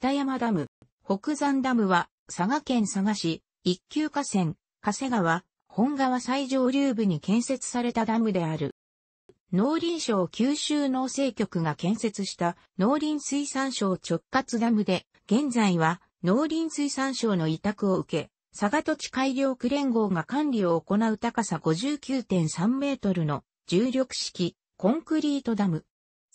北山ダム、北山ダムは、佐賀県佐賀市、一級河川、加瀬川、本川最上流部に建設されたダムである。農林省九州農政局が建設した農林水産省直轄ダムで、現在は農林水産省の委託を受け、佐賀土地改良区連合が管理を行う高さ59.3メートルの重力式コンクリートダム。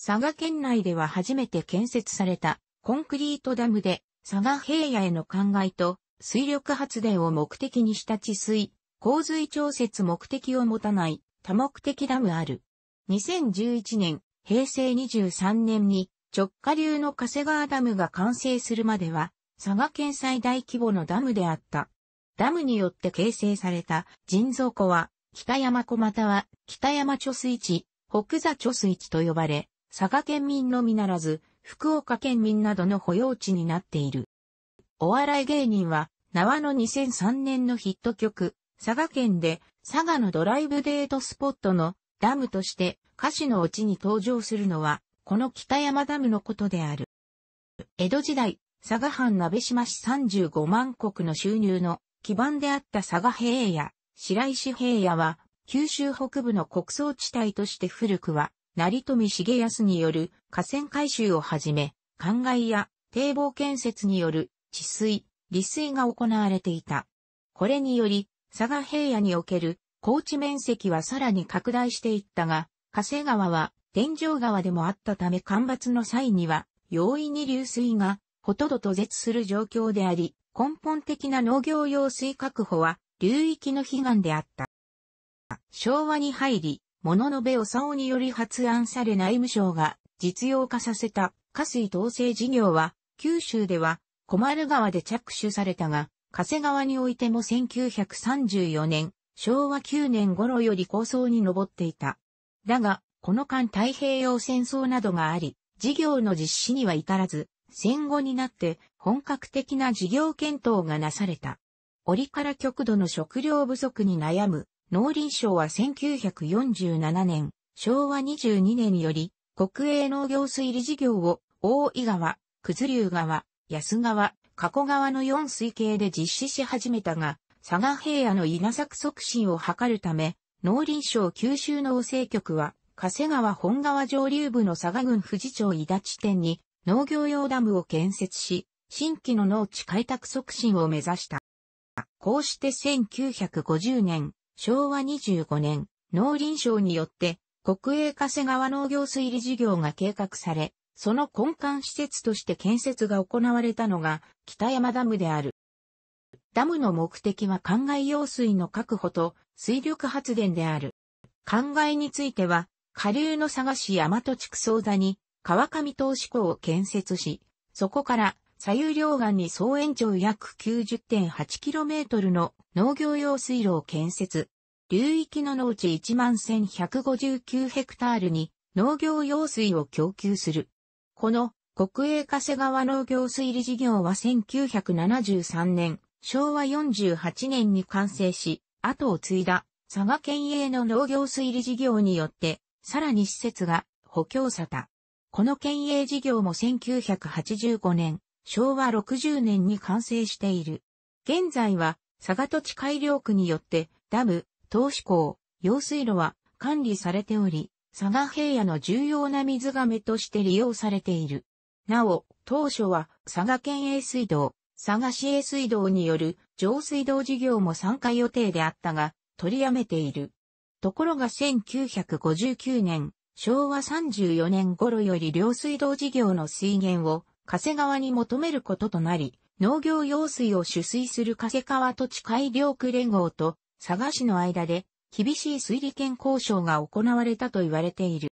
佐賀県内では初めて建設されたコンクリートダムで佐賀平野への灌漑と水力発電を目的にした治水、洪水調節目的を持たない多目的ダムある。2011年、平成23年に直下流の加瀬川ダムが完成するまでは、佐賀県最大規模のダムであった。ダムによって形成された人造湖は、北山湖または北山貯水池、北座貯水池と呼ばれ、佐賀県民のみならず、福岡県民などの保養地になっている。お笑い芸人は、縄の2003年のヒット曲、佐賀県で、佐賀のドライブデートスポットのダムとして歌詞のうちに登場するのは、この北山ダムのことである。江戸時代、佐賀藩鍋島市35万石の収入の基盤であった佐賀平野、白石平野は、九州北部の穀倉地帯として古くは、成富重康による河川改修をはじめ、灌漑や堤防建設による治水、利水が行われていた。これにより、佐賀平野における高地面積はさらに拡大していったが、加瀬川は天井川でもあったため干ばつの際には容易に流水がほとんど途絶する状況であり、根本的な農業用水確保は流域の悲願であった。昭和に入り、物の部を竿により発案され内務省が実用化させた河水統制事業は、九州では小丸川で着手されたが、加瀬川においても1934年、昭和9年頃より構想に上っていた。だが、この間太平洋戦争などがあり、事業の実施には至らず、戦後になって本格的な事業検討がなされた。折から極度の食料不足に悩む農林省は1947年、昭和22年より、国営農業水利事業を、大井川、九頭竜川、安川、加古川の4水系で実施し始めたが、佐賀平野の稲作促進を図るため、農林省九州農政局は、加瀬川本川上流部の佐賀郡富士町伊田地点に農業用ダムを建設し、新規の農地開拓促進を目指した。こうして1950年、昭和25年、農林省によって、国営加瀬川農業水利事業が計画され、その根幹施設として建設が行われたのが、北山ダムである。ダムの目的は灌漑用水の確保と水力発電である。灌漑については、下流の佐賀市大和地区総座に川上投資港を建設し、そこから左右両岸に総延長約 90.8km の農業用水路を建設。流域の農地11,159ヘクタールに農業用水を供給する。この国営加瀬川農業水利事業は1973年、昭和48年に完成し、後を継いだ佐賀県営の農業水利事業によって、さらに施設が補強された。この県営事業も1985年、昭和60年に完成している。現在は、佐賀土地改良区によって、ダム、投資港、用水路は管理されており、佐賀平野の重要な水亀として利用されている。なお、当初は佐賀県営水道、佐賀市営水道による上水道事業も参加予定であったが、取りやめている。ところが1959年、昭和34年頃より両水道事業の水源を加瀬川に求めることとなり、農業用水を取水する加瀬川土地改良区連合と佐賀市の間で厳しい水利権交渉が行われたと言われている。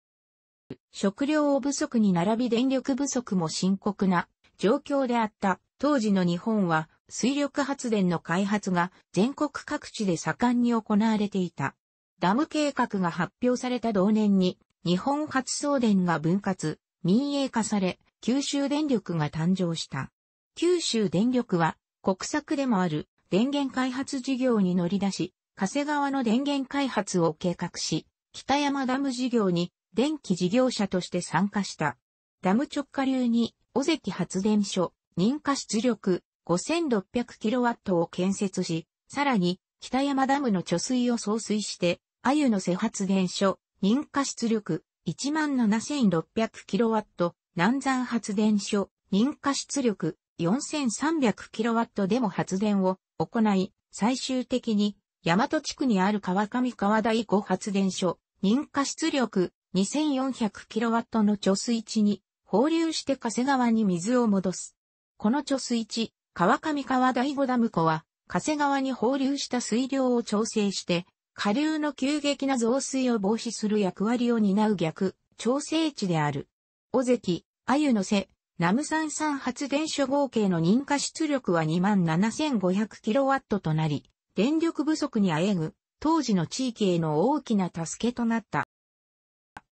食料不足に並び電力不足も深刻な状況であった当時の日本は水力発電の開発が全国各地で盛んに行われていた。ダム計画が発表された同年に日本発送電が分割、民営化され、九州電力が誕生した。九州電力は国策でもある電源開発事業に乗り出し、加瀬川の電源開発を計画し、北山ダム事業に電気事業者として参加した。ダム直下流に尾関発電所、認可出力 5600kW を建設し、さらに北山ダムの貯水を送水して、鮎の瀬発電所、認可出力 17600kW 南山発電所、認可出力 4300kW でも発電を行い、最終的に、大和地区にある川上川第5発電所、認可出力 2400kW の貯水池に放流して加瀬川に水を戻す。この貯水池、川上川第5ダム湖は、加瀬川に放流した水量を調整して、下流の急激な増水を防止する役割を担う逆、調整池である。尾関、あゆの瀬、ナムサン産発電所合計の認可出力は 27,500kW となり、電力不足にあえぐ、当時の地域への大きな助けとなった。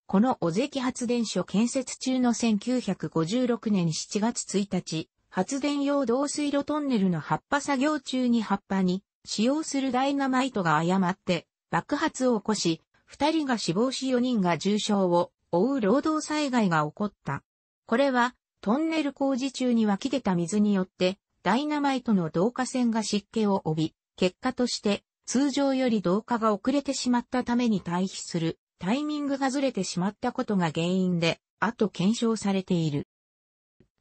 この尾関発電所建設中の1956年7月1日、発電用導水路トンネルの葉っぱ作業中に葉っぱに使用するダイナマイトが誤って爆発を起こし、2人が死亡し4人が重傷を追う労働災害が起こった。これは、トンネル工事中に湧き出た水によって、ダイナマイトの導火線が湿気を帯び、結果として、通常より導火が遅れてしまったために退避する、タイミングがずれてしまったことが原因で、あと検証されている。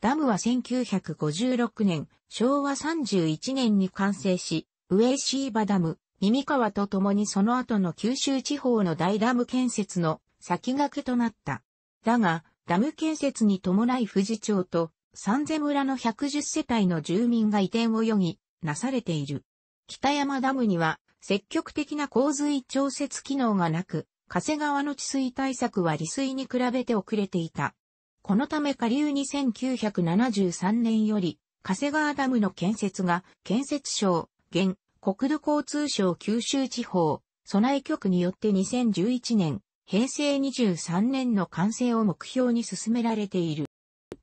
ダムは1956年、昭和31年に完成し、上シーバダム、耳川とともにその後の九州地方の大ダム建設の先駆けとなった。だが、ダム建設に伴い富士町と三瀬村の110世帯の住民が移転を余儀なされている。北山ダムには積極的な洪水調節機能がなく、加瀬川の治水対策は利水に比べて遅れていた。このため下流に1973年より、加瀬川ダムの建設が建設省、現、国土交通省九州地方、備え局によって2011年、平成23年の完成を目標に進められている。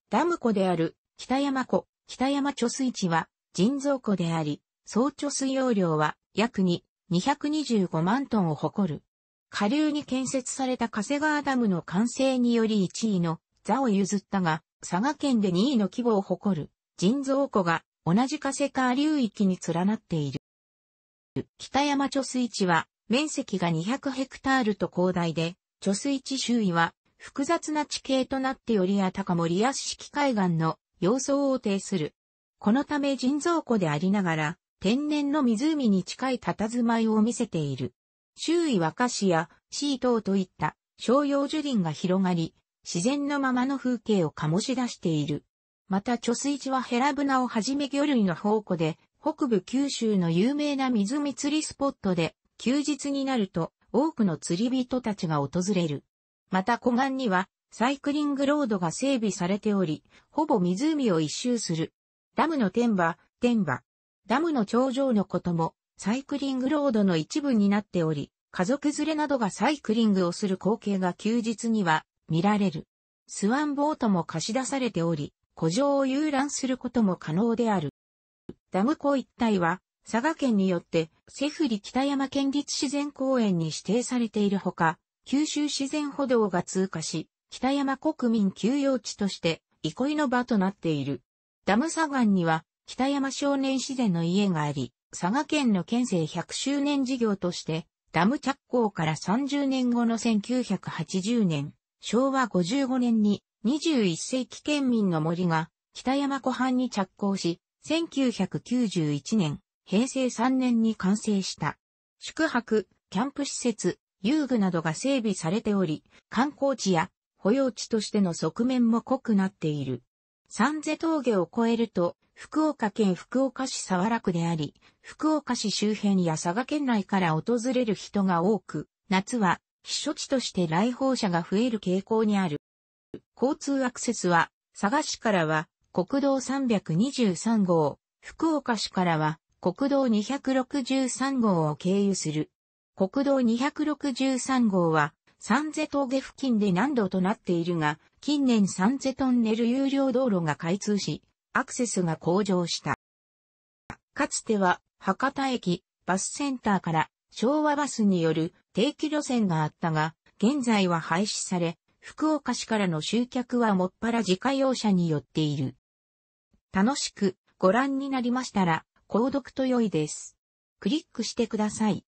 ダム湖である北山湖、北山貯水池は人造湖であり、総貯水容量は約に225万トンを誇る。下流に建設された加瀬川ダムの完成により1位の座を譲ったが、佐賀県で2位の規模を誇る人造湖が同じ加瀬川流域に連なっている。北山貯水池は面積が200ヘクタールと広大で、貯水池周囲は複雑な地形となっておりあたかもリアス式海岸の様相を呈する。このため人造湖でありながら、天然の湖に近い佇まいを見せている。周囲は菓子やシートといった商用樹林が広がり、自然のままの風景を醸し出している。また貯水池はヘラブナをはじめ魚類の宝庫で、北部九州の有名な湖釣りスポットで、休日になると多くの釣り人たちが訪れる。また湖岸にはサイクリングロードが整備されており、ほぼ湖を一周する。ダムの天馬、天馬。ダムの頂上のこともサイクリングロードの一部になっており、家族連れなどがサイクリングをする光景が休日には見られる。スワンボートも貸し出されており、古城を遊覧することも可能である。ダム湖一帯は佐賀県によって、セフリ北山県立自然公園に指定されているほか、九州自然歩道が通過し、北山国民休養地として、憩いの場となっている。ダム左岸には、北山少年自然の家があり、佐賀県の県政100周年事業として、ダム着工から30年後の1980年、昭和55年に21世紀県民の森が北山湖畔に着工し、1991年、平成3年に完成した。宿泊、キャンプ施設、遊具などが整備されており、観光地や保養地としての側面も濃くなっている。三瀬峠を越えると、福岡県福岡市沢良区であり、福岡市周辺や佐賀県内から訪れる人が多く、夏は避暑地として来訪者が増える傾向にある。交通アクセスは、佐賀市からは国道323号、福岡市からは国道263号を経由する。国道263号は、三瀬峠付近で難度となっているが、近年三瀬トンネル有料道路が開通し、アクセスが向上した。かつては、博多駅、バスセンターから昭和バスによる定期路線があったが、現在は廃止され、福岡市からの集客はもっぱら自家用車によっている。楽しくご覧になりましたら、購読と良いです。クリックしてください。